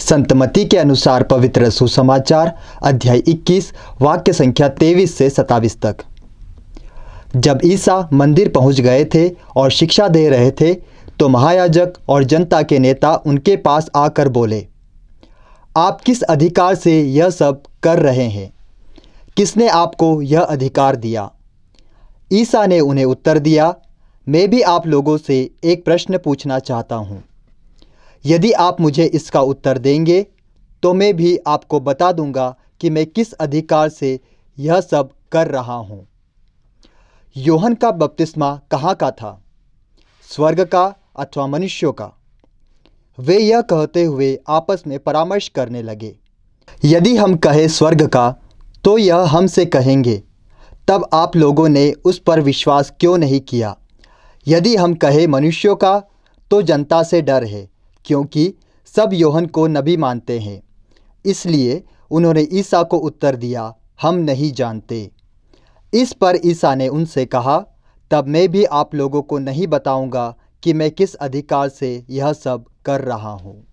संतमती के अनुसार पवित्र सुसमाचार अध्याय 21 वाक्य संख्या 23 से 27 तक जब ईसा मंदिर पहुंच गए थे और शिक्षा दे रहे थे तो महायाजक और जनता के नेता उनके पास आकर बोले आप किस अधिकार से यह सब कर रहे हैं किसने आपको यह अधिकार दिया ईसा ने उन्हें उत्तर दिया मैं भी आप लोगों से एक प्रश्न पूछना चाहता हूँ यदि आप मुझे इसका उत्तर देंगे तो मैं भी आपको बता दूंगा कि मैं किस अधिकार से यह सब कर रहा हूँ योहन का बपतिस्मा कहाँ का था स्वर्ग का अथवा मनुष्यों का वे यह कहते हुए आपस में परामर्श करने लगे यदि हम कहें स्वर्ग का तो यह हमसे कहेंगे तब आप लोगों ने उस पर विश्वास क्यों नहीं किया यदि हम कहें मनुष्यों का तो जनता से डर है क्योंकि सब योहन को नबी मानते हैं इसलिए उन्होंने ईसा को उत्तर दिया हम नहीं जानते इस पर ईसा ने उनसे कहा तब मैं भी आप लोगों को नहीं बताऊंगा कि मैं किस अधिकार से यह सब कर रहा हूँ